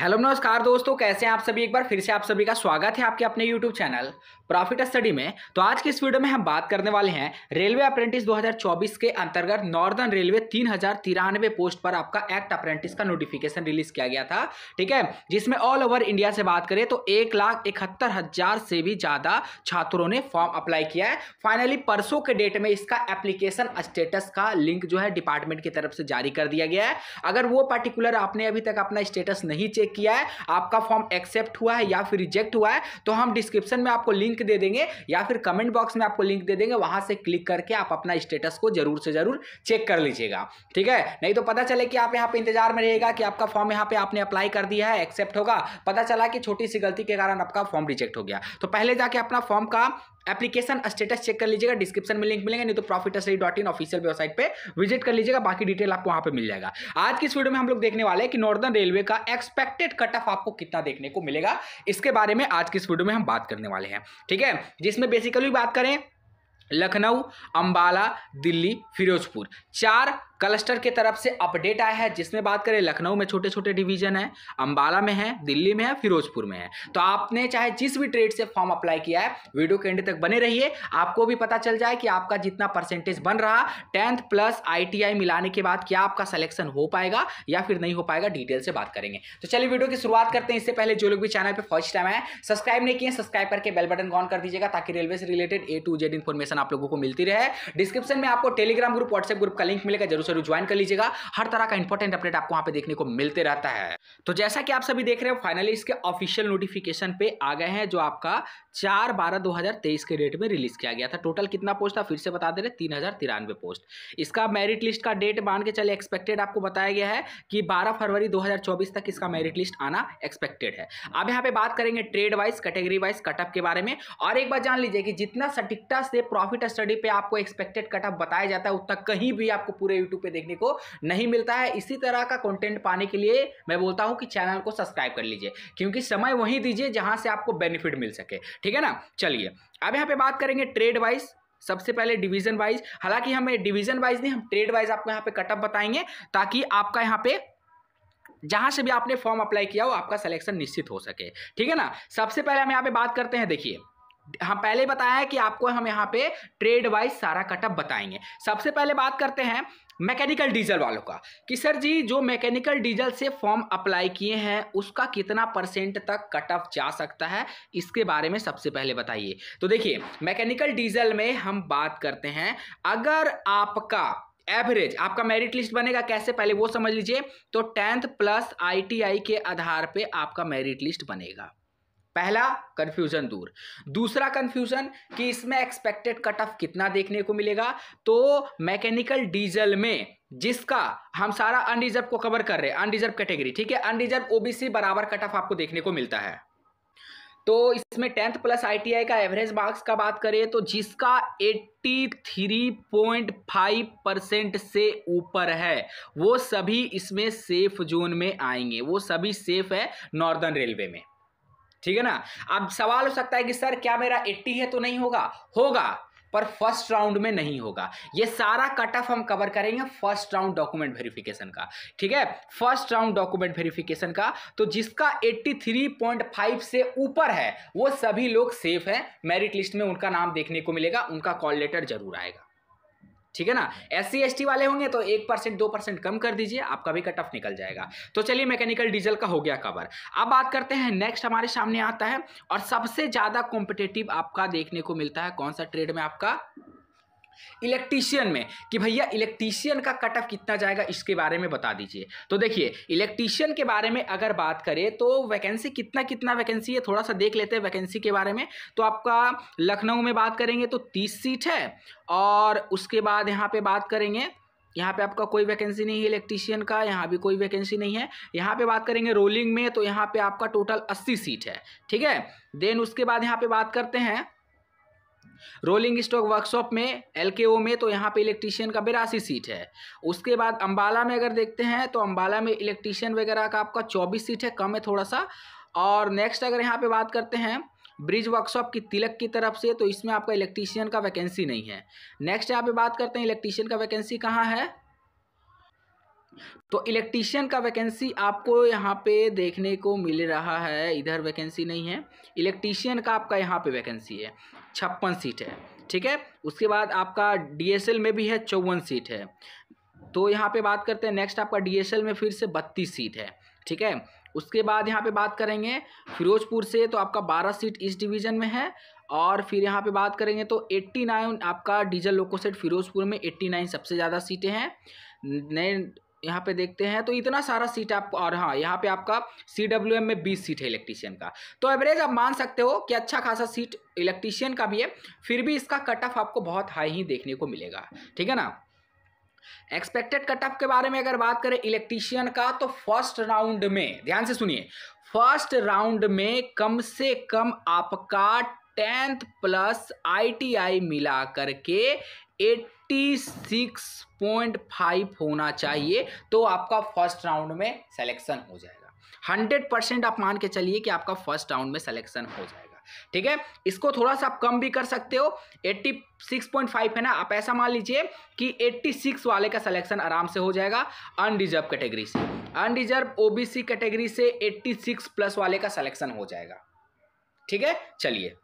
hello नमस्कार दोस्तों कैसे हैं आप सभी एक बार फिर से आप सभी का स्वागत है आपके अपने यूट्यूब चैनल प्रॉफिट स्टडी में तो आज के इस वीडियो में हम बात करने वाले हैं रेलवे अप्रेंटिस 2024 के अंतर्गत नॉर्दर्न रेलवे तीन पोस्ट पर आपका एक्ट अप्रेंटिस का नोटिफिकेशन रिलीज किया गया था ठीक है जिसमें ऑल ओवर इंडिया से बात करें तो एक लाख इकहत्तर हजार से भी ज़्यादा छात्रों ने फॉर्म अप्लाई किया है फाइनली परसों के डेट में इसका एप्लीकेशन स्टेटस का लिंक जो है डिपार्टमेंट की तरफ से जारी कर दिया गया है अगर वो पर्टिकुलर आपने अभी तक अपना स्टेटस नहीं चेक चेक किया है आपका फॉर्म एक्सेप्ट हुआ है या फिर रिजेक्ट हुआ है तो हम डिस्क्रिप्शन में आपको लिंक दे देंगे या फिर कमेंट बॉक्स में आपको लिंक दे देंगे वहां से क्लिक करके आप अपना स्टेटस को जरूर से जरूर चेक कर लीजिएगा ठीक है नहीं तो पता चले कि आप यहाँ पे इंतजार में रहेगा कि आपका फॉर्म यहाँ पे आपने अप्लाई कर दिया है एक्सेप्ट होगा पता चला कि छोटी सी गलती के कारण आपका फॉर्म रिजेक्ट हो गया तो पहले जाके अपना फॉर्म का एप्लीकेशन स्टेटस चेक कर लीजिएगा डिस्क्रिप्शन में लिंक मिलेंगे नहीं तो profit study dot in official website पे विजिट कर लीजिएगा बाकी डिटेल आपको वहां पे मिल जाएगा आज की इस वीडियो में हम लोग देखने वाले हैं कि नॉर्दर्न रेलवे का एक्सपेक्टेड कट ऑफ आपको कितना देखने को मिलेगा इसके बारे में आज की इस वीडियो में हम बात करने वाले हैं ठीक है जिसमें बेसिकली बात करें लखनऊ अंबाला दिल्ली फिरोजपुर चार क्लस्टर के तरफ से अपडेट आया है जिसमें बात करें लखनऊ में छोटे छोटे डिवीजन है अंबाला में है दिल्ली में है फिरोजपुर में है तो आपने चाहे जिस भी ट्रेड से फॉर्म अप्लाई किया है वीडियो के एंड तक बने रहिए आपको भी पता चल जाए कि आपका जितना परसेंटेज बन रहा टेंथ प्लस आईटीआई मिलाने के बाद क्या आपका सलेक्शन हो पाएगा या फिर नहीं हो पाएगा डिटेल से बात करेंगे तो चलिए वीडियो की शुरुआत करते हैं इससे पहले जो लोग भी चैनल पर फर्स्ट टाइम है सब्सक्राइब नहीं किए सब्सक्राइब करके बेल बटन ऑन कर दीजिएगा ताकि रेलवे से related A to Z information आप लोगों को मिलती रहे डिस्क्रिप्शन में आपको टेलीग्राम ग्रुप व्हाट्सएप ग्रुप का लिंक मिलेगा जरूर तो जरूर ज्वाइन कर लीजिएगा हर तरह का इंपॉर्टेंट अपडेट आपको वहां पे देखने को मिलते रहता है तो जैसा कि आप सभी देख रहे हो फाइनली इसके ऑफिशियल नोटिफिकेशन पे आ गए हैं जो आपका चार बारह दो के डेट में रिलीज किया गया था टोटल कितना पोस्ट था फिर से बता दे रहे तीन पोस्ट इसका मेरिट लिस्ट का डेट मान के चले एक्सपेक्टेड आपको बताया गया है कि बारह फरवरी दो तक इसका मेरिट लिस्ट आना एक्सपेक्टेड है अब यहाँ पे बात करेंगे trade wise category wise cutoff के बारे में और एक बार जान लीजिए कि जितना सटीकता से प्रॉफिट स्टडी पे आपको एक्सपेक्टेड कटअप बताया जाता है उतना कहीं भी आपको पूरे यूट्यूब यूट्यूब पे देखने को नहीं मिलता है इसी तरह का कंटेंट पाने के लिए मैं बोलता हूँ कि चैनल को सब्सक्राइब कर लीजिए क्योंकि समय वहीं दीजिए जहाँ से आपको बेनिफिट मिल सके ठीक है ना चलिए अब यहाँ पर बात करेंगे ट्रेड वाइज सबसे पहले डिवीजन वाइज हालांकि हमें डिवीजन वाइज नहीं हम ट्रेड वाइज आपको यहाँ पे कटअप बताएंगे ताकि आपका यहाँ पे जहां से भी आपने फॉर्म अप्लाई किया हो आपका सिलेक्शन निश्चित हो सके ठीक है ना सबसे पहले हम यहाँ पे बात करते हैं देखिए हम पहले बताया है कि आपको हम यहाँ पे ट्रेड वाइज सारा कटअप बताएंगे सबसे पहले बात करते हैं मैकेनिकल डीजल वालों का कि सर जी जो मैकेनिकल डीजल से फॉर्म अप्लाई किए हैं उसका कितना परसेंट तक कट ऑफ जा सकता है इसके बारे में सबसे पहले बताइए तो देखिए मैकेनिकल डीजल में हम बात करते हैं अगर आपका एवरेज आपका मेरिट लिस्ट बनेगा कैसे पहले वो समझ लीजिए तो टेंथ प्लस आईटीआई के आधार पे आपका मेरिट लिस्ट बनेगा पहला कन्फ्यूजन दूर दूसरा कन्फ्यूजन कि इसमें एक्सपेक्टेड कट ऑफ कितना देखने को मिलेगा तो मैकेनिकल डीजल में जिसका हम सारा अनरिजर्व को कवर कर रहे हैं अनडिजर्व कैटेगरी ठीक है अनडिजर्व ओबीसी बराबर कट ऑफ आपको देखने को मिलता है तो इसमें टेंथ प्लस आईटीआई का एवरेज मार्क्स का बात करें तो जिसका 83.5 परसेंट से ऊपर है वो सभी इसमें सेफ जोन में आएंगे वो सभी सेफ है नॉर्दर्न रेलवे में ठीक है ना अब सवाल हो सकता है कि सर क्या मेरा 80 है तो नहीं होगा होगा पर फर्स्ट राउंड में नहीं होगा ये सारा कट ऑफ हम कवर करेंगे फर्स्ट राउंड डॉक्यूमेंट वेरिफिकेशन का ठीक है फर्स्ट राउंड डॉक्यूमेंट वेरिफिकेशन का तो जिसका 83.5 से ऊपर है वो सभी लोग सेफ है मेरिट लिस्ट में उनका नाम देखने को मिलेगा उनका कॉल लेटर जरूर आएगा ठीक है ना एस सी वाले होंगे तो एक परसेंट दो परसेंट कम कर दीजिए आपका भी कट ऑफ निकल जाएगा तो चलिए मैकेनिकल डीजल का हो गया कवर अब बात करते हैं नेक्स्ट हमारे सामने आता है और सबसे ज़्यादा कॉम्पिटेटिव आपका देखने को मिलता है कौन सा ट्रेड में आपका इलेक्ट्रीशियन में कि भैया इलेक्ट्रीशियन का कट ऑफ कितना जाएगा इसके बारे में बता दीजिए तो देखिए इलेक्ट्रीशियन के बारे में अगर बात करें तो वैकेंसी कितना कितना वैकेंसी है थोड़ा सा देख लेते हैं वैकेंसी के बारे में तो आपका लखनऊ में बात करेंगे तो तीस सीट है और उसके बाद यहाँ पर बात करेंगे यहाँ पे आपका कोई वैकेंसी नहीं है इलेक्ट्रीशियन का यहाँ भी कोई वैकेंसी नहीं है यहाँ पे बात करेंगे रोलिंग में तो यहाँ पे आपका टोटल अस्सी सीट है ठीक है देन उसके बाद यहाँ पे बात करते हैं रोलिंग स्टॉक वर्कशॉप में एल में तो यहाँ पे इलेक्ट्रीशियन का बिरासी सीट है उसके बाद अम्बाला में अगर देखते हैं तो अम्बाला में इलेक्ट्रीशियन वगैरह का आपका चौबीस सीट है कम है थोड़ा सा और नेक्स्ट अगर यहाँ पे बात करते हैं ब्रिज वर्कशॉप की तिलक की तरफ से तो इसमें आपका इलेक्ट्रीशियन का वैकेंसी नहीं है नेक्स्ट यहाँ पे बात करते हैं इलेक्ट्रीशियन का वैकेंसी कहाँ है तो इलेक्ट्रीशियन का वैकेंसी आपको यहाँ पे देखने को मिल रहा है इधर वैकेंसी नहीं है इलेक्ट्रीशियन का आपका यहाँ पे वैकेंसी है छप्पन सीट है ठीक है उसके बाद आपका डीएसएल में भी है चौवन सीट है तो यहाँ पे बात करते हैं नेक्स्ट आपका डीएसएल में फिर से बत्तीस सीट है ठीक है उसके बाद यहाँ पे बात करेंगे फिरोजपुर से तो आपका बारह सीट इस डिवीज़न में है और फिर यहाँ पे बात करेंगे तो एट्टी नाइन आपका डीजल लोकोसेट फिरोजपुर में एट्टी नाइन सबसे ज़्यादा सीटें हैं नए यहाँ पे देखते हैं तो इतना सारा सीट आप और हाँ यहाँ पे आपका सी डब्ल्यू एम में बीस सीट है इलेक्ट्रीशियन का तो एवरेज आप मान सकते हो कि अच्छा खासा सीट इलेक्ट्रीशियन का भी है फिर भी इसका कट ऑफ आपको बहुत हाई ही देखने को मिलेगा ठीक है ना एक्सपेक्टेड कट ऑफ के बारे में अगर बात करें इलेक्ट्रीशियन का तो फर्स्ट राउंड में ध्यान से सुनिए फर्स्ट राउंड में कम से कम आपका टेंथ प्लस आईटीआई मिला करके एट्टी सिक्स पॉइंट फाइव होना चाहिए तो आपका फर्स्ट राउंड में सिलेक्शन हो जाएगा हंड्रेड परसेंट आप मान के चलिए कि आपका फर्स्ट राउंड में सिलेक्शन हो जाएगा ठीक है इसको थोड़ा सा आप कम भी कर सकते हो 86.5 है ना आप ऐसा मान लीजिए कि 86 वाले का सिलेक्शन आराम से हो जाएगा अनरिजर्व कैटेगरी से अनरिजर्व ओबीसी कैटेगरी से 86 प्लस वाले का सिलेक्शन हो जाएगा ठीक है चलिए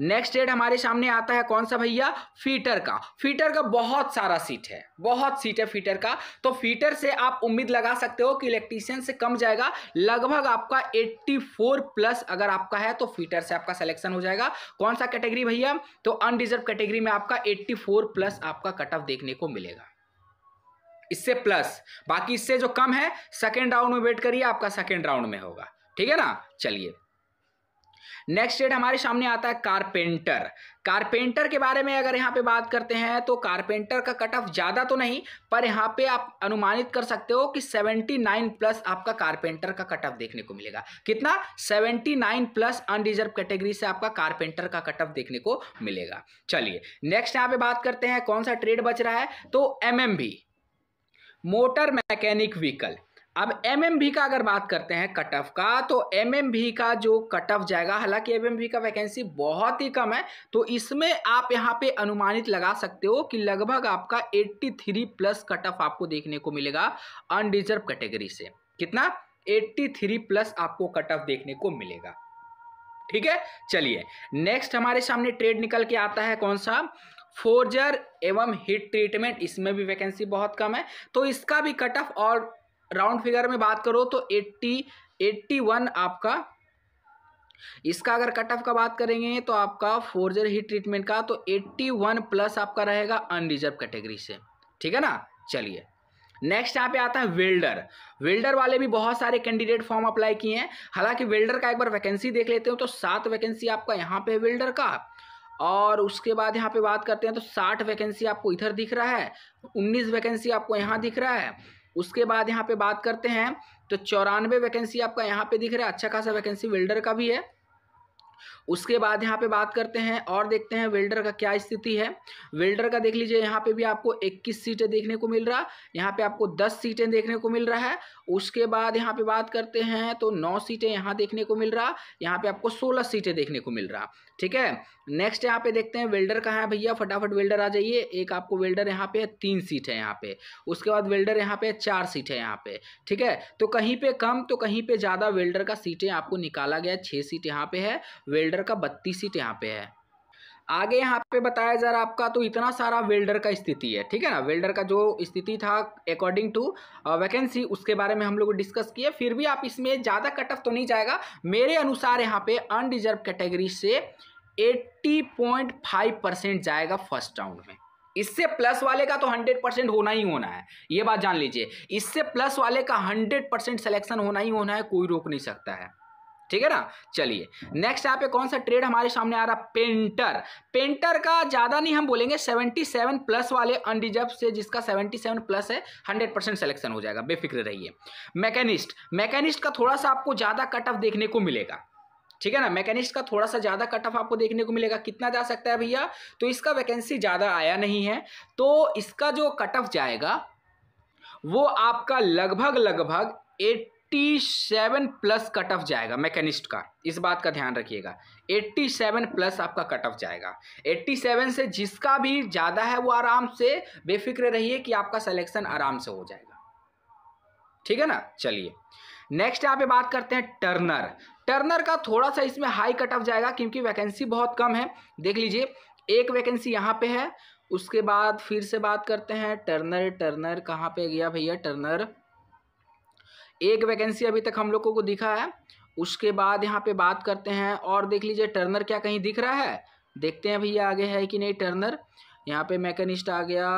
नेक्स्ट डेट हमारे सामने आता है कौन सा भैया फीटर का फीटर का बहुत सारा सीट है बहुत सीट है फीटर का तो फीटर से आप उम्मीद लगा सकते हो कि इलेक्ट्रीशियन से कम जाएगा लगभग आपका 84 प्लस अगर आपका है तो फीटर से आपका सिलेक्शन हो जाएगा कौन सा कैटेगरी भैया तो अनडिजर्व कैटेगरी में आपका 84 प्लस आपका कट ऑफ देखने को मिलेगा इससे प्लस बाकी इससे जो कम है सेकेंड राउंड में वेट करिए आपका सेकेंड राउंड में होगा ठीक है ना चलिए नेक्स्ट डेट हमारे सामने आता है कारपेंटर कारपेंटर के बारे में अगर यहाँ पे बात करते हैं तो कारपेंटर का कट ऑफ ज़्यादा तो नहीं पर यहाँ पे आप अनुमानित कर सकते हो कि 79 प्लस आपका कारपेंटर का कट ऑफ देखने को मिलेगा कितना 79 प्लस अनरिजर्व कैटेगरी से आपका कारपेंटर का कट ऑफ देखने को मिलेगा चलिए नेक्स्ट यहाँ पे बात करते हैं कौन सा ट्रेड बच रहा है तो एम मोटर मैकेनिक व्हीकल अब एम का अगर बात करते हैं कट ऑफ का तो एम का जो कट ऑफ जाएगा हालांकि एम का वैकेंसी बहुत ही कम है तो इसमें आप यहां पे अनुमानित लगा सकते हो कि लगभग आपका 83 प्लस कट ऑफ आपको देखने को मिलेगा अनडिजर्व कैटेगरी से कितना 83 प्लस आपको कट ऑफ देखने को मिलेगा ठीक है चलिए नेक्स्ट हमारे सामने ट्रेड निकल के आता है कौन सा फोर्जर एवं हिट ट्रीटमेंट इसमें भी वैकेंसी बहुत कम है तो इसका भी कट ऑफ और राउंड फिगर में बात करो तो एट्टी एट्टी वन आपका इसका अगर कट ऑफ का बात करेंगे तो आपका फोर्जर ही ट्रीटमेंट का तो एट्टी वन प्लस आपका रहेगा अनरिजर्व कैटेगरी से ठीक है ना चलिए नेक्स्ट यहाँ पे आता है वेल्डर वेल्डर वाले भी बहुत सारे कैंडिडेट फॉर्म अप्लाई किए हैं हालांकि वेल्डर का एक बार वैकेंसी देख लेते हो तो सात वैकेंसी आपका यहाँ पे है वेल्डर का और उसके बाद यहाँ पे बात करते हैं तो साठ वैकेंसी आपको इधर दिख रहा है उन्नीस वैकेंसी आपको यहाँ दिख रहा है उसके बाद यहाँ पे बात करते हैं तो चौरानवे वैकेंसी आपका यहाँ पे दिख रहा है अच्छा खासा वैकेंसी वेल्डर का भी है उसके बाद यहाँ पे बात करते हैं और देखते हैं वेल्डर का क्या स्थिति है वेल्डर का देख लीजिए यहाँ पे भी आपको 21 सीटें देखने को मिल रहा यहाँ पे आपको 10 सीटें देखने को मिल रहा है उसके बाद यहाँ पे बात करते हैं तो 9 सीटें यहाँ देखने को मिल रहा यहाँ पे आपको 16 सीटें देखने को मिल रहा ठीक है नेक्स्ट यहाँ पे देखते हैं वेल्डर कहाँ है भैया फटाफट वेल्डर आ जाइए एक आपको वेल्डर यहाँ पे तीन सीट है यहाँ पे उसके बाद वेल्डर यहाँ पे चार सीट है यहाँ पे ठीक है तो कहीं पे कम तो कहीं पे ज़्यादा वेल्डर का सीटें आपको निकाला गया छः सीट यहाँ पे है वेल्डर का बत्तीस सीट यहाँ पे है आगे यहाँ पे बताया जा रहा आपका तो इतना सारा वेल्डर का स्थिति है ठीक है ना वेल्डर का जो स्थिति था अकॉर्डिंग टू वैकेंसी उसके बारे में हम लोग डिस्कस किए फिर भी आप इसमें ज़्यादा कट ऑफ तो नहीं जाएगा मेरे अनुसार यहाँ पे अनडिजर्व कैटेगरी से 80.5 परसेंट जाएगा फर्स्ट राउंड में इससे प्लस वाले का तो 100 परसेंट होना ही होना है ये बात जान लीजिए इससे प्लस वाले का 100 परसेंट सिलेक्शन होना ही होना है कोई रोक नहीं सकता है ठीक है ना चलिए नेक्स्ट यहाँ पे कौन सा ट्रेड हमारे सामने आ रहा पेंटर पेंटर का ज़्यादा नहीं हम बोलेंगे 77 प्लस वाले अनडिजर्व से जिसका 77 प्लस है 100 परसेंट सेलेक्शन हो जाएगा बेफिक्र रहिए मैकेनिस्ट मैकेनिस्ट का थोड़ा सा आपको ज़्यादा कट ऑफ देखने को मिलेगा ठीक है ना मैकेनिस्ट का थोड़ा सा ज़्यादा कट ऑफ आपको देखने को मिलेगा कितना जा सकता है भैया तो इसका वैकेंसी ज़्यादा आया नहीं है तो इसका जो कट ऑफ जाएगा वो आपका लगभग लगभग eight eighty seven plus cut off जाएगा मैकेनिस्ट का इस बात का ध्यान रखिएगा एट्टी सेवन प्लस आपका कट ऑफ जाएगा एट्टी सेवन से जिसका भी ज़्यादा है वो आराम से बेफिक्र रहिए कि आपका सिलेक्शन आराम से हो जाएगा ठीक है ना चलिए नेक्स्ट यहाँ पे बात करते हैं टर्नर टर्नर का थोड़ा सा इसमें हाई कट ऑफ जाएगा क्योंकि वैकेंसी बहुत कम है देख लीजिए एक वैकेंसी यहाँ पे है उसके बाद फिर से बात करते हैं टर्नर टर्नर कहाँ पे गया भैया टर्नर एक वैकेंसी अभी तक हम लोगों को दिखा है उसके बाद यहाँ पे बात करते हैं और देख लीजिए टर्नर क्या कहीं दिख रहा है देखते हैं भैया आगे है कि नहीं टर्नर यहाँ पे मैकेनिस्ट आ गया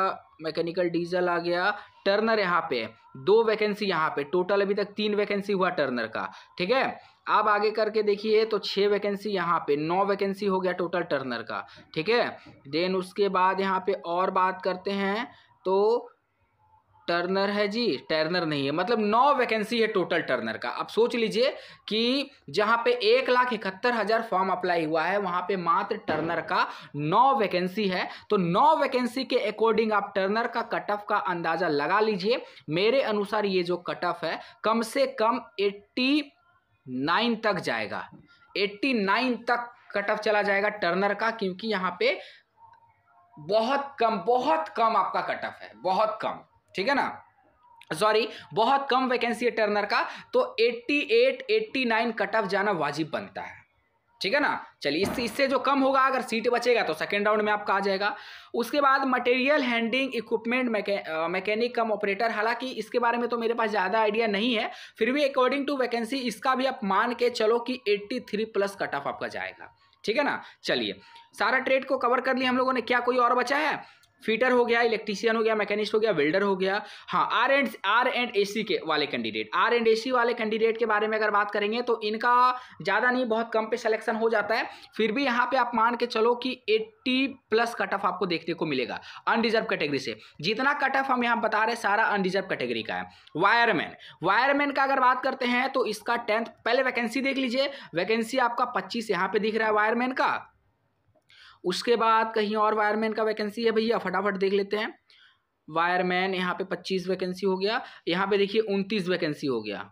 मैकेनिकल डीजल आ गया टर्नर यहाँ पे दो वैकेंसी यहाँ पे टोटल अभी तक तीन वैकेंसी हुआ टर्नर का ठीक है आप आगे करके देखिए तो छः वैकेंसी यहाँ पे नौ वैकेंसी हो गया टोटल टर्नर का ठीक है देन उसके बाद यहाँ पे और बात करते हैं तो टर्नर है जी टर्नर नहीं है मतलब नौ वैकेंसी है टोटल टर्नर का आप सोच लीजिए कि जहाँ पे एक लाख इकहत्तर हज़ार फॉर्म अप्लाई हुआ है वहाँ पे मात्र टर्नर का नौ वैकेंसी है तो नौ वैकेंसी के अकॉर्डिंग आप टर्नर का कट ऑफ का अंदाज़ा लगा लीजिए मेरे अनुसार ये जो कट ऑफ है कम से कम एट्टी नाइन तक जाएगा एट्टी नाइन तक कट ऑफ चला जाएगा टर्नर का क्योंकि यहाँ पे बहुत कम बहुत कम आपका कट ऑफ है बहुत कम ठीक है ना सॉरी बहुत कम वैकेंसी है टर्नर का तो 88 89 कट ऑफ जाना वाजिब बनता है ठीक है ना चलिए इससे इससे जो कम होगा अगर सीट बचेगा तो सेकेंड राउंड में आपका आ जाएगा उसके बाद material handling equipment mechanic cum operator हालांकि इसके बारे में तो मेरे पास ज़्यादा आइडिया नहीं है फिर भी अकॉर्डिंग टू वैकेंसी इसका भी आप मान के चलो कि 83 प्लस कट ऑफ आपका जाएगा ठीक है ना चलिए सारा ट्रेड को कवर कर लिया हम लोगों ने क्या कोई और बचा है फिटर हो गया इलेक्ट्रीशियन हो गया मैकेनिस्ट हो गया वेल्डर हो गया हाँ R and R and A के वाले कैंडिडेट आर एंड ए वाले कैंडिडेट के बारे में अगर बात करेंगे तो इनका ज़्यादा नहीं बहुत कम पे सिलेक्शन हो जाता है फिर भी यहाँ पे आप मान के चलो कि 80 प्लस कट ऑफ आपको देखने को मिलेगा अनडिजर्व कैटेगरी से जितना कट ऑफ हम यहाँ बता रहे सारा अनडिजर्व कैटेगरी का है वायरमैन वायरमैन का अगर बात करते हैं तो इसका टेंथ पहले वैकेंसी देख लीजिए वैकेंसी आपका पच्चीस यहाँ पर दिख रहा है वायरमैन का उसके बाद कहीं और वायरमैन का वैकेंसी है भैया फटाफट देख लेते हैं वायरमैन यहाँ पे पच्चीस वैकेंसी हो गया यहाँ पे देखिए उनतीस वैकेंसी हो गया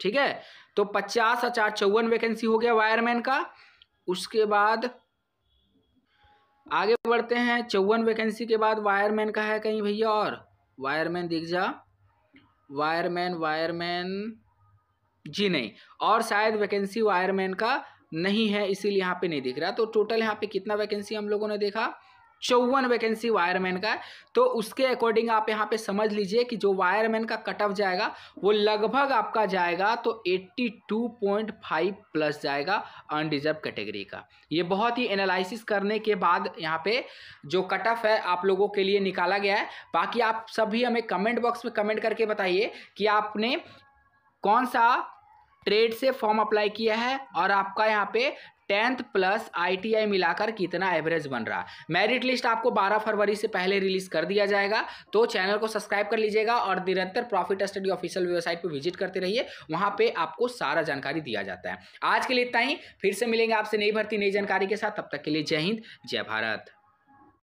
ठीक है तो पचास हजार चौवन वैकेंसी हो गया वायरमैन का उसके बाद आगे बढ़ते हैं चौवन वैकेंसी के बाद वायरमैन का है कहीं भैया और वायरमैन दिख जा वायरमैन वायरमैन जी नहीं और शायद वैकेंसी वायरमैन का नहीं है इसीलिए यहाँ पे नहीं दिख रहा तो टोटल यहाँ पे कितना वैकेंसी हम लोगों ने देखा चौवन वैकेंसी वायरमैन का है तो उसके अकॉर्डिंग आप यहाँ पे समझ लीजिए कि जो वायरमैन का कट ऑफ जाएगा वो लगभग आपका जाएगा तो 82.5 प्लस जाएगा अनडिजर्व कैटेगरी का ये बहुत ही एनालिसिस करने के बाद यहाँ पे जो कट ऑफ है आप लोगों के लिए निकाला गया है बाकी आप सभी हमें कमेंट बॉक्स में कमेंट करके बताइए कि आपने कौन सा ट्रेड से फॉर्म अप्लाई किया है और आपका यहाँ पे टेंथ प्लस आईटीआई मिलाकर कितना एवरेज बन रहा है मेरिट लिस्ट आपको 12 फरवरी से पहले रिलीज कर दिया जाएगा तो चैनल को सब्सक्राइब कर लीजिएगा और निरंतर प्रॉफिट स्टडी ऑफिशियल वेबसाइट पर विजिट करते रहिए वहाँ पे आपको सारा जानकारी दिया जाता है आज के लिए इतना ही फिर से मिलेंगे आपसे नई भर्ती नई जानकारी के साथ तब तक के लिए जय हिंद जय भारत